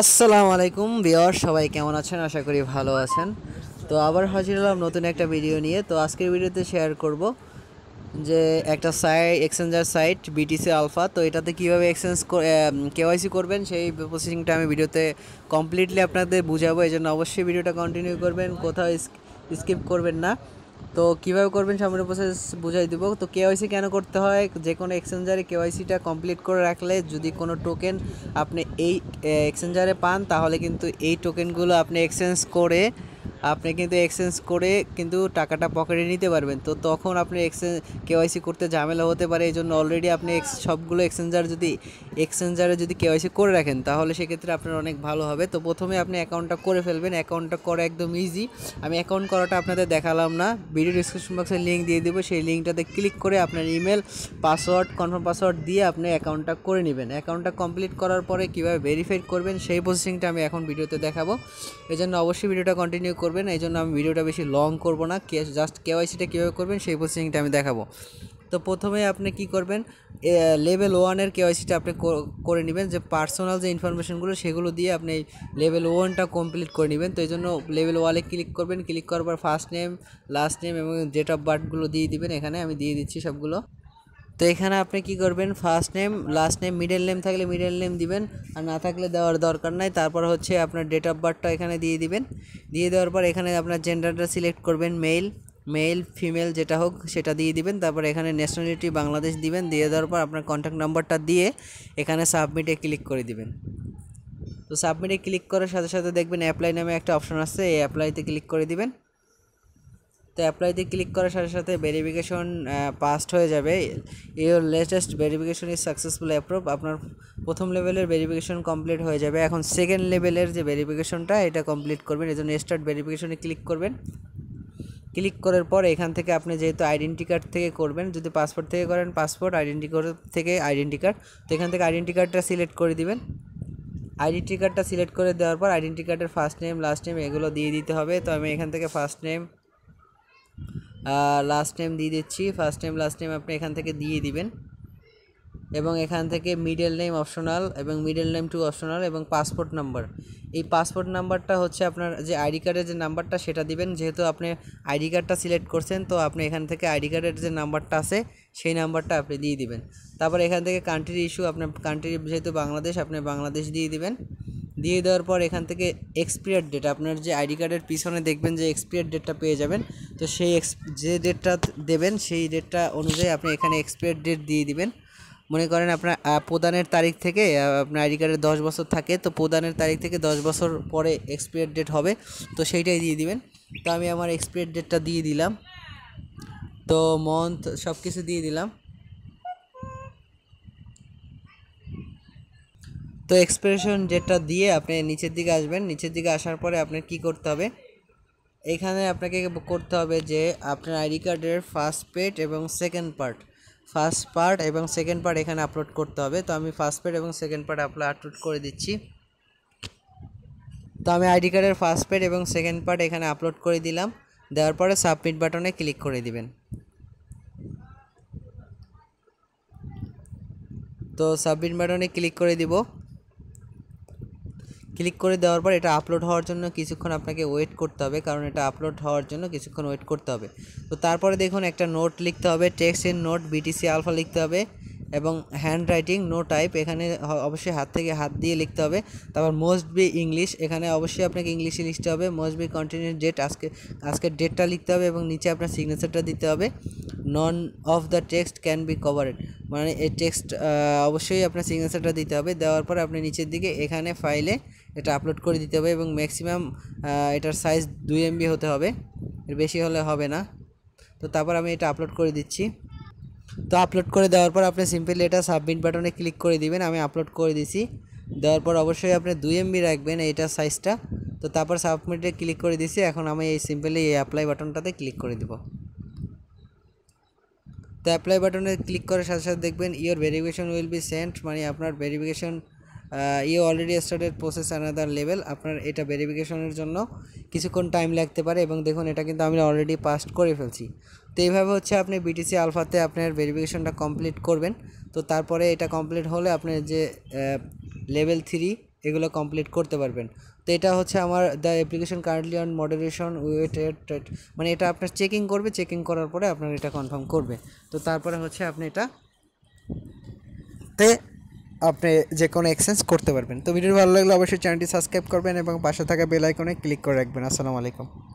আসসালামু আলাইকুম বিয়ার সবাই কেমন আছেন আশা করি ভালো আছেন তো আবার হাজির হলাম নতুন একটা ভিডিও নিয়ে তো আজকের ভিডিওতে শেয়ার করব যে একটা সাই এক্সচেঞ্জার সাইট বিটিসি আলফা তো এটাতে কীভাবে এক্সচেঞ্জ কেওয়াইসি করবেন সেই প্রসেসিংটা আমি ভিডিওতে কমপ্লিটলি আপনাদের বুঝাবো এই জন্য অবশ্যই ভিডিওটা কন্টিনিউ করবেন কোথাও স্কিপ করবেন না তো কীভাবে করবেন সম্পূর্ণ প্রসেস বুঝাই দেবো তো কেওয়াইসি কেন করতে হয় যে কোনো এক্সচেঞ্জারে কেওয়াইসিটা কমপ্লিট করে রাখলে যদি কোনো টোকেন আপনি এই এক্সচেঞ্জারে পান তাহলে কিন্তু এই টোকেনগুলো আপনি এক্সচেঞ্জ করে আপনি কিন্তু এক্সচেঞ্জ করে কিন্তু টাকাটা পকেটে নিতে পারবেন তো তখন আপনি এক্সচেঞ্জ কেওয়াইসি করতে ঝামেলা হতে পারে এই জন্য অলরেডি আপনি সবগুলো এক্সচেঞ্জার যদি এক্সচেঞ্জারে যদি কেওয়াইসি করে রাখেন তাহলে সেক্ষেত্রে আপনার অনেক ভালো হবে তো প্রথমে আপনি অ্যাকাউন্টটা করে ফেলবেন অ্যাকাউন্টটা করা একদম ইজি আমি অ্যাকাউন্ট করাটা আপনাদের দেখালাম না ভিডিও ডিসক্রিপশন বক্সে লিঙ্ক দিয়ে দেবো সেই লিঙ্কটাতে ক্লিক করে আপনার ইমেল পাসওয়ার্ড কনফার্ম পাসওয়ার্ড দিয়ে আপনি অ্যাকাউন্টটা করে নেবেন অ্যাকাউন্টটা কমপ্লিট করার পরে কীভাবে ভেরিফাই করবেন সেই প্রসেসিংটা আমি এখন ভিডিওতে দেখাবো জন্য অবশ্যই ভিডিওটা কন্টিনিউ করবো করবেন এই জন্য আমি ভিডিওটা বেশি লং করব না জাস্ট কেওয়াইসিটা কীভাবে করবেন সেই প্রসেসিংটা আমি দেখাবো তো প্রথমে আপনি কি করবেন লেভেল ওয়ানের কেওয়াইসিটা আপনি করে নেবেন যে পার্সোনাল যে ইনফরমেশনগুলো সেগুলো দিয়ে আপনি লেভেল ওয়ানটা কমপ্লিট করে নেবেন তো এই জন্য লেভেল ওয়ালে ক্লিক করবেন ক্লিক করার পর ফার্স্ট নেম লাস্ট নেম এবং ডেট অফ বার্থগুলো দিয়ে দিবেন এখানে আমি দিয়ে দিচ্ছি সবগুলো তো এখানে আপনি কি করবেন first name last name middle name থাকলে মিডল নেম দিবেন আর না থাকলে দেওয়ার দরকার নাই তারপর হচ্ছে আপনার ডেট অফ বার্থটা এখানে দিয়ে দিবেন দিয়ে দেওয়ার পর এখানে আপনার জেন্ডারটা সিলেক্ট করবেন মেল মেল ফিমেল যেটা হোক সেটা দিয়ে দিবেন তারপর এখানে ন্যাশনালিটি বাংলাদেশ দিবেন দিয়ে দেওয়ার পর আপনার কন্ট্যাক্ট নাম্বারটা দিয়ে এখানে সাবমিটে ক্লিক করে দিবেন তো সাবমিটে ক্লিক করার সাথে সাথে দেখবেন অ্যাপ্লাই নামে একটা অপশন আছে এই অ্যাপ্লাইতে ক্লিক করে দিবেন তো অ্যাপ্লাইতে ক্লিক করার সাথে সাথে ভেরিফিকেশন পাস্ট হয়ে যাবে your latest verification is successful approve আপনার প্রথম লেভেলের ভেরিফিকেশন কমপ্লিট হয়ে যাবে এখন সেকেন্ড লেভেলের যে ভেরিফিকেশনটা এটা কমপ্লিট করবেন এই জন্য স্টার্ট ভেরিফিকেশনে ক্লিক করবেন ক্লিক করার পর এখান থেকে আপনি যেহেতু আইডেন্টি কার্ড থেকে করবেন যদি পাসপোর্ট থেকে করেন পাসপোর্ট আইডেন্টি কার্ড থেকে আইডেন্টি কার্ড তো এখান থেকে আইডেন্টি কার্ডটা সিলেক্ট করে দিবেন আইডেন্টি কার্ডটা সিলেক্ট করে দেওয়ার পর আইডেন্টি কার্ডের ফার্স্ট নেম লাস্ট নেম এগুলো দিয়ে দিতে হবে তো আমি এখান থেকে ফার্স্ট নেম লাস্ট নেম দিয়ে দিচ্ছি ফার্স্ট নেম লাস্ট নেম আপনি এখান থেকে দিয়ে দিবেন এবং এখান থেকে মিডল নেম অপশনাল এবং মিডল নেম টু অপশনাল এবং পাসপোর্ট নাম্বার এই পাসপোর্ট নাম্বারটা হচ্ছে আপনার যে আইডি কার্ডের যে নাম্বারটা সেটা দিবেন যেহেতু আপনি আইডি কার্ডটা সিলেক্ট করছেন তো আপনি এখান থেকে আইডি কার্ডের যে নাম্বারটা আছে সেই নাম্বারটা আপনি দিয়ে দিবেন তারপর এখান থেকে কান্ট্রির ইস্যু আপনার কান্ট্রি যেহেতু বাংলাদেশ আপনি বাংলাদেশ দিয়ে দিবেন দিয়ে দেওয়ার পর এখান থেকে এক্সপিয়ার ডেট আপনার যে আইডি কার্ডের পিছনে দেখবেন যে এক্সপিয়ার ডেটটা পেয়ে যাবেন তো সেই এক্স যে ডেটটা দেবেন সেই ডেটটা অনুযায়ী আপনি এখানে এক্সপিয়ার ডেট দিয়ে দিবেন মনে করেন আপনার প্রদানের তারিখ থেকে আপনার আইডি কার্ডের দশ বছর থাকে তো প্রদানের তারিখ থেকে দশ বছর পরে এক্সপিয়ার ডেট হবে তো সেইটাই দিয়ে দিবেন তো আমি আমার এক্সপিয়ার ডেটটা দিয়ে দিলাম তো মন্থ সব কিছু দিয়ে দিলাম তো এক্সপ্রেশন যেটা দিয়ে আপনি নিচের দিকে আসবেন নিচের দিকে আসার পরে আপনার কি করতে হবে এখানে আপনাকে করতে হবে যে আপনার আইডি কার্ডের ফার্স্ট পেট এবং সেকেন্ড পার্ট ফার্স্ট পার্ট এবং সেকেন্ড পার্ট এখানে আপলোড করতে হবে তো আমি ফার্স্ট পেট এবং সেকেন্ড পার্ট আপলোড আপলোড করে দিচ্ছি তো আমি আইডি কার্ডের ফার্স্ট পেড এবং সেকেন্ড পার্ট এখানে আপলোড করে দিলাম দেওয়ার পরে সাবমিট বাটনে ক্লিক করে দিবেন তো সাবমিট বাটনে ক্লিক করে দিব ক্লিক করে দেওয়ার পর এটা আপলোড হওয়ার জন্য কিছুক্ষণ আপনাকে ওয়েট করতে হবে কারণ এটা আপলোড হওয়ার জন্য কিছুক্ষণ ওয়েট করতে হবে তো তারপরে দেখুন একটা নোট লিখতে হবে text in note BTC alpha লিখতে হবে এবং হ্যান্ড রাইটিং নো টাইপ এখানে অবশ্যই হাত থেকে হাত দিয়ে লিখতে হবে তারপর মোস্ট বি ইংলিশ এখানে অবশ্যই আপনাকে ইংলিশে লিখতে হবে মোস্ট বি কন্টিনিউ ডেট আজকে আজকের ডেটটা লিখতে হবে এবং নিচে আপনার সিগনেচারটা দিতে হবে none of the text can be covered মানে এই টেক্সট অবশ্যই আপনার সিগনেচারটা দিতে হবে দেওয়ার পর আপনি নিচের দিকে এখানে ফাইলে এটা আপলোড করে দিতে হবে এবং ম্যাক্সিমাম এটার সাইজ দুই এমবি হতে হবে এর বেশি হলে হবে না তো তারপর আমি এটা আপলোড করে দিচ্ছি তো আপলোড করে দেওয়ার পর আপনি সিম্পলি এটা সাবমিট বাটনে ক্লিক করে দিবেন আমি আপলোড করে দিছি দেওয়ার পর অবশ্যই আপনি দুই এমবি রাখবেন এইটার সাইজটা তো তারপর সাবমিটে ক্লিক করে দিছি এখন আমি এই সিম্পলি এই অ্যাপ্লাই বাটনটাতে ক্লিক করে দেবো তো অ্যাপ্লাই বাটনে ক্লিক করার সাথে সাথে দেখবেন your verification will be sent মানে আপনার ভেরিফিকেশন ইয়ে already started process another level আপনার এটা ভেরিফিকেশনের জন্য কিছুক্ষণ টাইম লাগতে পারে এবং দেখুন এটা কিন্তু আমি অলরেডি পাস্ট করে ফেলছি তো এইভাবে হচ্ছে আপনি বিটিসি আলফাতে আপনার ভেরিফিকেশনটা কমপ্লিট করবেন তো তারপরে এটা কমপ্লিট হলে আপনার যে লেভেল থ্রি এগুলো কমপ্লিট করতে পারবেন তো এটা হচ্ছে আমার the application currently on moderation wait মানে এটা আপনার চেকিং করবে চেকিং করার পরে আপনার এটা কনফার্ম করবে তো তারপরে হচ্ছে আপনি এটা তে আপনি যে কোনো এক্সচেঞ্জ করতে পারবেন তো ভিডিও ভালো লাগলে অবশ্যই চ্যানেলটি সাবস্ক্রাইব করবেন এবং পাশে থাকা বেল আইকনে ক্লিক করে রাখবেন আসসালামু আলাইকুম